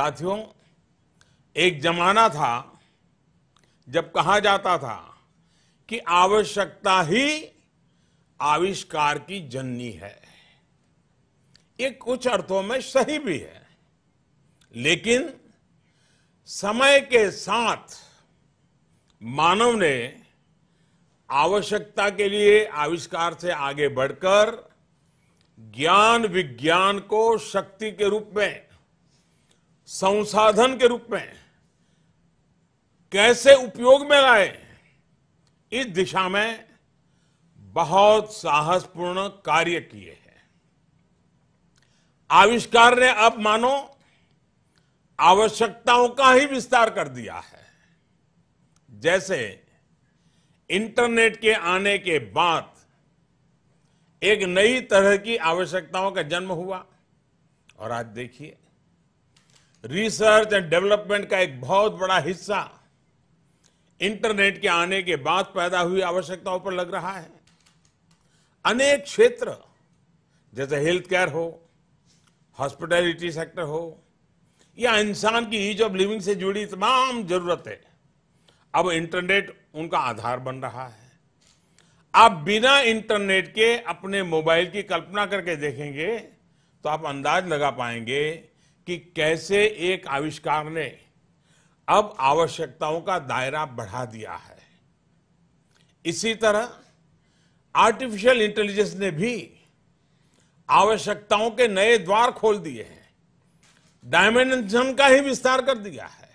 साथियों एक जमाना था जब कहा जाता था कि आवश्यकता ही आविष्कार की जननी है ये कुछ अर्थों में सही भी है लेकिन समय के साथ मानव ने आवश्यकता के लिए आविष्कार से आगे बढ़कर ज्ञान विज्ञान को शक्ति के रूप में संसाधन के रूप में कैसे उपयोग में लाए इस दिशा में बहुत साहसपूर्ण कार्य किए हैं आविष्कार ने अब मानो आवश्यकताओं का ही विस्तार कर दिया है जैसे इंटरनेट के आने के बाद एक नई तरह की आवश्यकताओं का जन्म हुआ और आज देखिए रिसर्च एंड डेवलपमेंट का एक बहुत बड़ा हिस्सा इंटरनेट के आने के बाद पैदा हुई आवश्यकताओं पर लग रहा है अनेक क्षेत्र जैसे हेल्थ केयर हो हॉस्पिटैलिटी सेक्टर हो या इंसान की ईज ऑफ लिविंग से जुड़ी तमाम जरूरतें अब इंटरनेट उनका आधार बन रहा है आप बिना इंटरनेट के अपने मोबाइल की कल्पना करके देखेंगे तो आप अंदाज लगा पाएंगे कि कैसे एक आविष्कार ने अब आवश्यकताओं का दायरा बढ़ा दिया है इसी तरह आर्टिफिशियल इंटेलिजेंस ने भी आवश्यकताओं के नए द्वार खोल दिए हैं डायमेंशन का ही विस्तार कर दिया है